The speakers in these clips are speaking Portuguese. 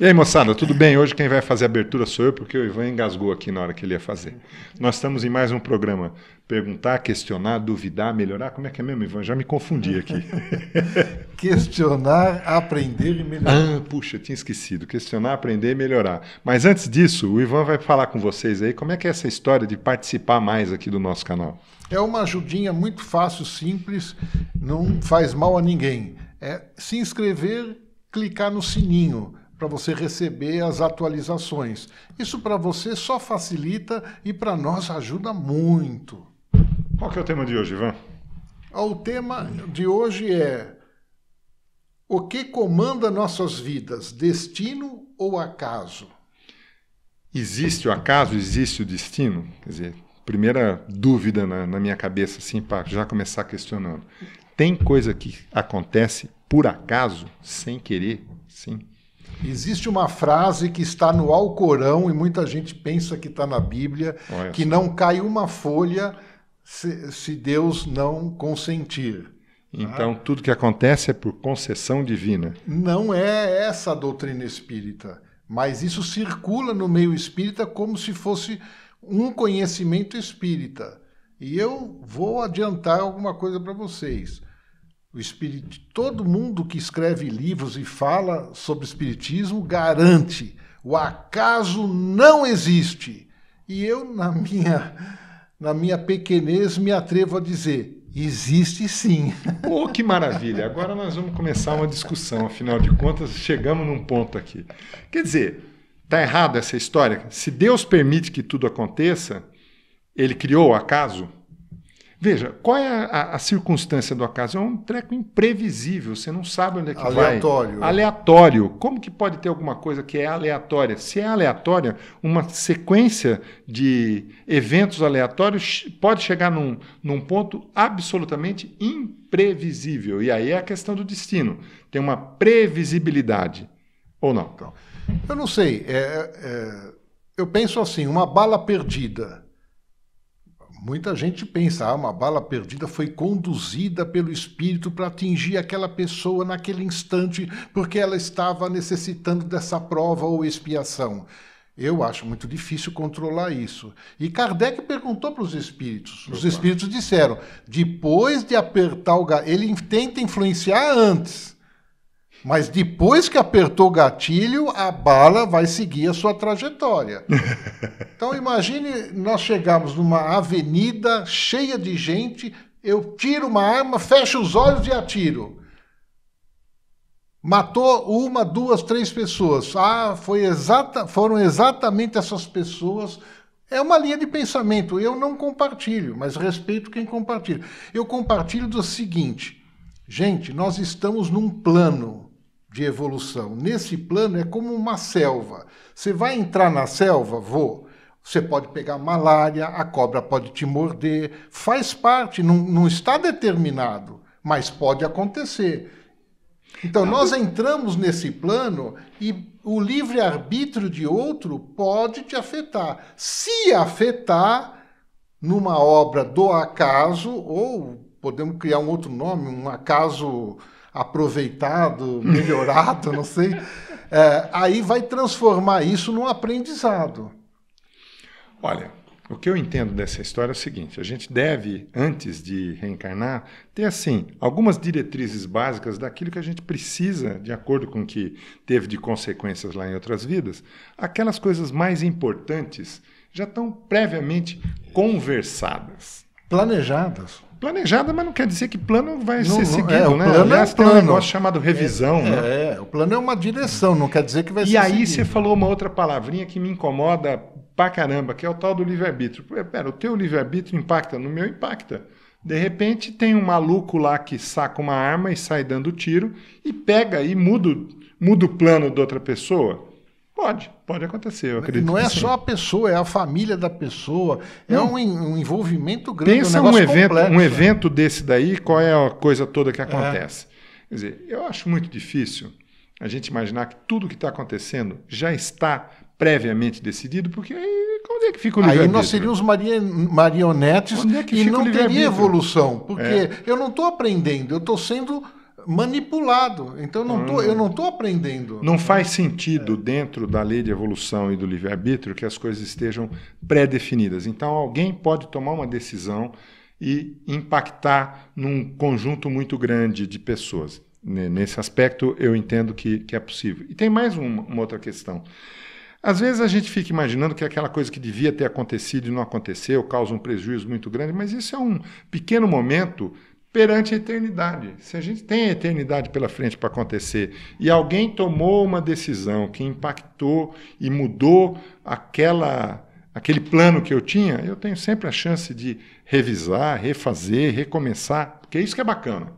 E aí, moçada, tudo bem? Hoje quem vai fazer a abertura sou eu, porque o Ivan engasgou aqui na hora que ele ia fazer. Nós estamos em mais um programa. Perguntar, questionar, duvidar, melhorar. Como é que é mesmo, Ivan? Já me confundi aqui. questionar, aprender e melhorar. Ah, puxa, tinha esquecido. Questionar, aprender e melhorar. Mas antes disso, o Ivan vai falar com vocês aí como é que é essa história de participar mais aqui do nosso canal. É uma ajudinha muito fácil, simples, não faz mal a ninguém. É se inscrever, clicar no sininho para você receber as atualizações. Isso para você só facilita e para nós ajuda muito. Qual que é o tema de hoje, Ivan? O tema de hoje é o que comanda nossas vidas, destino ou acaso? Existe o acaso, existe o destino? Quer dizer, primeira dúvida na, na minha cabeça, assim, para já começar questionando. Tem coisa que acontece por acaso, sem querer? Sim. Existe uma frase que está no Alcorão e muita gente pensa que está na Bíblia, Olha que só. não cai uma folha se, se Deus não consentir. Então, tudo que acontece é por concessão divina. Não é essa a doutrina espírita, mas isso circula no meio espírita como se fosse um conhecimento espírita. E eu vou adiantar alguma coisa para vocês. O espírito, todo mundo que escreve livros e fala sobre espiritismo garante o acaso não existe. E eu na minha na minha pequenez me atrevo a dizer, existe sim. Oh, que maravilha. Agora nós vamos começar uma discussão, afinal de contas, chegamos num ponto aqui. Quer dizer, tá errado essa história? Se Deus permite que tudo aconteça, ele criou o acaso? Veja, qual é a, a, circunstância do acaso? É um treco imprevisível, você não sabe onde é que aleatório. vai. Aleatório. Aleatório. Como que pode ter alguma coisa que é aleatória? Se é aleatória, uma sequência de eventos aleatórios pode chegar num, num ponto absolutamente imprevisível. E aí é a questão do destino. Tem uma previsibilidade, ou não? Então, eu não sei. É, é, eu penso assim, uma bala perdida Muita gente pensa, ah, uma bala perdida foi conduzida pelo espírito para atingir aquela pessoa naquele instante, porque ela estava necessitando dessa prova ou expiação. Eu acho muito difícil controlar isso. E Kardec perguntou para os espíritos. Os espíritos disseram: depois de apertar o gatilho, ele tenta influenciar antes. Mas depois que apertou o gatilho, a bala vai seguir a sua trajetória. Então imagine nós chegarmos numa avenida cheia de gente, eu tiro uma arma, fecho os olhos e atiro. Matou uma, duas, três pessoas. Ah, foi exata, foram exatamente essas pessoas é uma linha de pensamento. Eu não compartilho, mas respeito quem compartilha. Eu compartilho do seguinte: gente, nós estamos num plano de evolução. Nesse plano é como uma selva. Você vai entrar na selva? Vou. Você pode pegar malária, a cobra pode te morder, faz parte, não, não está determinado, mas pode acontecer. Então, não. Tá. nós entramos nesse plano e o livre-arbítrio de outro pode te afetar. Se afetar numa obra do acaso ou podemos criar um outro nome, um acaso aproveitado, melhorado, não sei. É, aí vai transformar isso num aprendizado. Olha, o que eu entendo dessa história é o seguinte: a gente deve, antes de reencarnar, ter assim algumas diretrizes básicas daquilo que a gente precisa, de acordo com o que teve de consequências lá em outras vidas. Aquelas coisas mais importantes já estão previamente conversadas, planejadas planejada, mas não quer dizer que plano vai não, ser é, seguido, é, o né? Plano Aliás, é plano. tem um negócio chamado é, revisão. É, né? é, o plano é uma direção, não quer dizer que vai e ser. E aí você falou uma outra palavrinha que me incomoda pra caramba, que é o tal do livre-arbítrio. Pera, o teu livre-arbítrio impacta? No meu impacta. De repente tem um maluco lá que saca uma arma e sai dando tiro e pega e muda, muda o plano de outra pessoa. Pode, pode acontecer, eu acredito. Não é só a pessoa, é a família da pessoa, é um, um, envolvimento grande. Pensa um, um evento, complexo, um evento desse daí, qual é a coisa toda que é. acontece? É. Quer dizer, eu acho muito difícil a gente imaginar que tudo que está acontecendo já está previamente decidido, porque aí onde é que fica o livre Aí nós seríamos marionetes é e não teria evolução, porque é. eu não estou aprendendo, eu estou sendo manipulado. Então não tô, eu hum. não estou aprendendo. Não faz sentido, é. dentro da lei de evolução e do livre-arbítrio, que as coisas estejam pré-definidas. Então alguém pode tomar uma decisão e impactar num conjunto muito grande de pessoas. Nesse aspecto, eu entendo que, que é possível. E tem mais uma, uma outra questão. Às vezes a gente fica imaginando que é aquela coisa que devia ter acontecido e não aconteceu causa um prejuízo muito grande, mas isso é um pequeno momento perante a eternidade. Se a gente tem a eternidade pela frente para acontecer e alguém tomou uma decisão que impactou e mudou aquela aquele plano que eu tinha, eu tenho sempre a chance de revisar, refazer, recomeçar, porque isso que é bacana.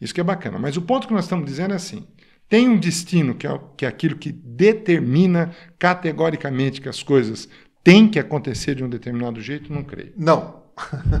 Isso que é bacana. Mas o ponto que nós estamos dizendo é assim: tem um destino que é, que é aquilo que determina categoricamente que as coisas têm que acontecer de um determinado jeito? Não creio. Não,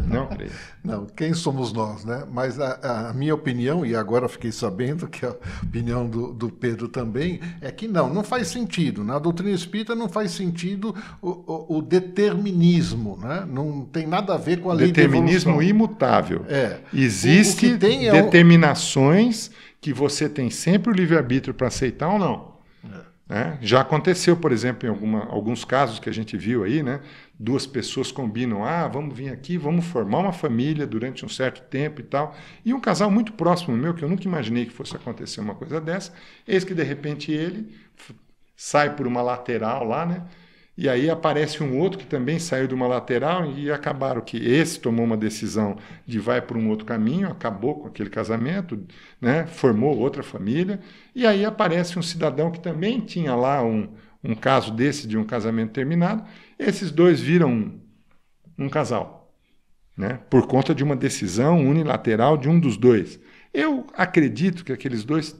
não, creio. Não, quem somos nós, né? Mas a, a, minha opinião, e agora fiquei sabendo que a opinião do, do, Pedro também, é que não, não faz sentido. Na doutrina espírita não faz sentido o, o, o determinismo, né? Não tem nada a ver com a lei Determinismo imutável. É. Existe é determinações que você tem sempre o livre-arbítrio para aceitar ou não. É. Né? Já aconteceu, por exemplo, em alguma, alguns casos que a gente viu aí, né? duas pessoas combinam, ah, vamos vir aqui, vamos formar uma família durante um certo tempo e tal. E um casal muito próximo meu, que eu nunca imaginei que fosse acontecer uma coisa dessa, eis que de repente ele sai por uma lateral lá, né? E aí aparece um outro que também saiu de uma lateral e acabaram que esse tomou uma decisão de vai para um outro caminho, acabou com aquele casamento, né? formou outra família. E aí aparece um cidadão que também tinha lá um, um caso desse de um casamento terminado. Esses dois viram um, um casal, né? por conta de uma decisão unilateral de um dos dois. Eu acredito que aqueles dois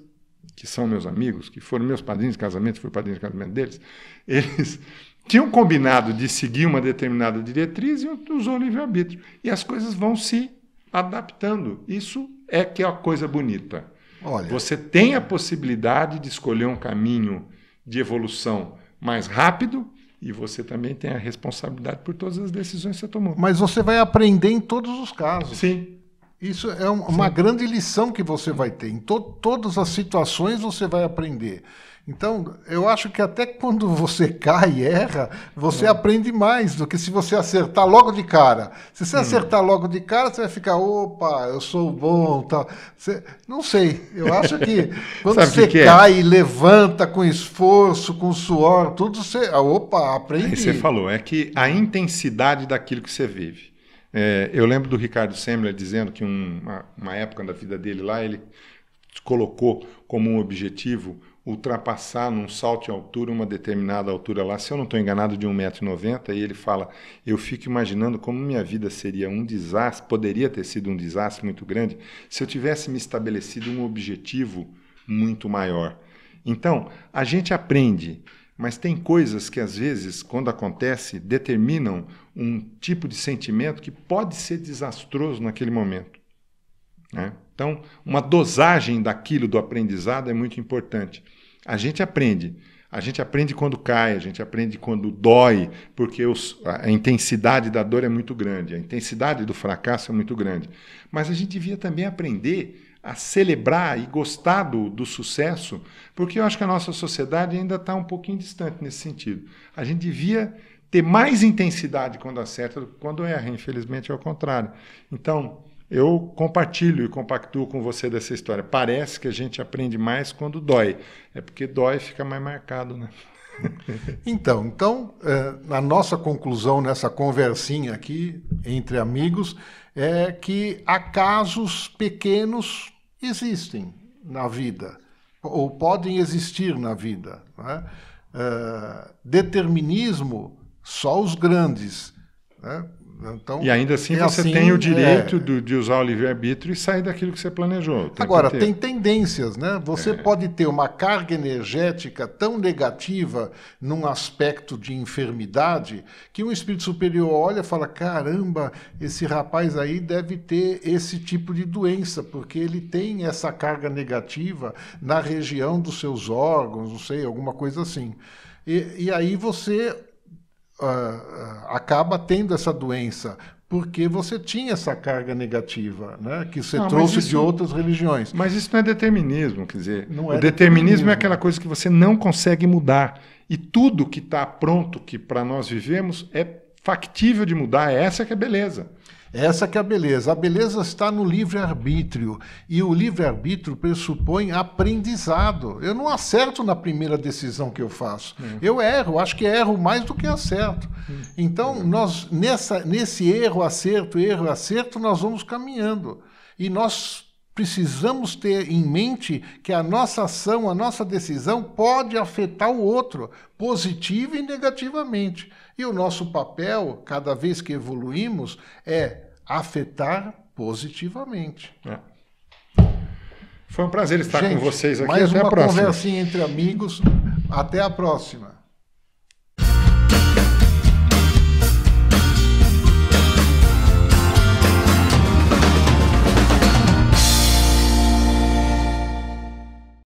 que são meus amigos, que foram meus padrinhos de casamento, fui padrinho de casamento deles, eles tinham combinado de seguir uma determinada diretriz e usou o livre-arbítrio. E as coisas vão se adaptando. Isso é que é a coisa bonita. Olha, Você tem a possibilidade de escolher um caminho de evolução mais rápido e você também tem a responsabilidade por todas as decisões que você tomou. Mas você vai aprender em todos os casos. Sim. Isso é uma grande lição que você vai ter. Em to todas as situações você vai aprender. Então, eu acho que até quando você cai e erra, você é. aprende mais do que se você acertar logo de cara. Se você hum. acertar logo de cara, você vai ficar, opa, eu sou bom, tal. Você, não sei. Eu acho que quando você que é? cai e levanta com esforço, com suor, tudo você, ah, opa, aprende. Aí você falou, é que a intensidade daquilo que você vive. É, eu lembro do Ricardo Semler dizendo que um, uma, uma época da vida dele lá, ele colocou como um objetivo ultrapassar num salto de altura uma determinada altura lá, se eu não estou enganado, de 1,90m, e ele fala, eu fico imaginando como minha vida seria um desastre, poderia ter sido um desastre muito grande, se eu tivesse me estabelecido um objetivo muito maior. Então, a gente aprende mas tem coisas que às vezes, quando acontece, determinam um tipo de sentimento que pode ser desastroso naquele momento. Né? Então, uma dosagem daquilo do aprendizado é muito importante. A gente aprende. A gente aprende quando cai, a gente aprende quando dói, porque os, a intensidade da dor é muito grande, a intensidade do fracasso é muito grande. Mas a gente devia também aprender a celebrar e gostar do, do, sucesso, porque eu acho que a nossa sociedade ainda está um pouquinho distante nesse sentido. A gente devia ter mais intensidade quando acerta do que quando erra, infelizmente é o contrário. Então, eu compartilho e compactuo com você dessa história. Parece que a gente aprende mais quando dói. É porque dói fica mais marcado, né? então, então é, a nossa conclusão nessa conversinha aqui entre amigos é que acasos pequenos existem na vida, ou podem existir na vida. Né? determinismo, só os grandes. Né? Então, e ainda assim é você assim, tem o é. direito é... de usar o livre-arbítrio e sair daquilo que você planejou. Agora, inteiro. tem tendências, né? Você é. pode ter uma carga energética tão negativa num aspecto de enfermidade que um espírito superior olha e fala: caramba, esse rapaz aí deve ter esse tipo de doença, porque ele tem essa carga negativa na região dos seus órgãos, não sei, alguma coisa assim. e, e aí você uh, acaba tendo essa doença porque você tinha essa carga negativa, né, que você trouxe isso, de outras religiões. Mas isso não é determinismo, quer dizer, não é o determinismo, determinismo é aquela coisa que você não consegue mudar e tudo que está pronto que para nós vivemos é factível de mudar. É essa que é beleza. Essa que é a beleza. A beleza está no livre-arbítrio. E o livre-arbítrio pressupõe aprendizado. Eu não acerto na primeira decisão que eu faço. Hum. Eu erro, acho que erro mais do que acerto. Hum. Então, nós nessa, nesse erro, acerto, erro, acerto, nós vamos caminhando. E nós precisamos ter em mente que a nossa ação, a nossa decisão pode afetar o outro, positivo e negativamente. E o nosso papel, cada vez que evoluímos, é afetar positivamente. É. Foi um prazer estar Gente, com vocês aqui. Mais até uma a próxima. conversinha entre amigos. Até a próxima.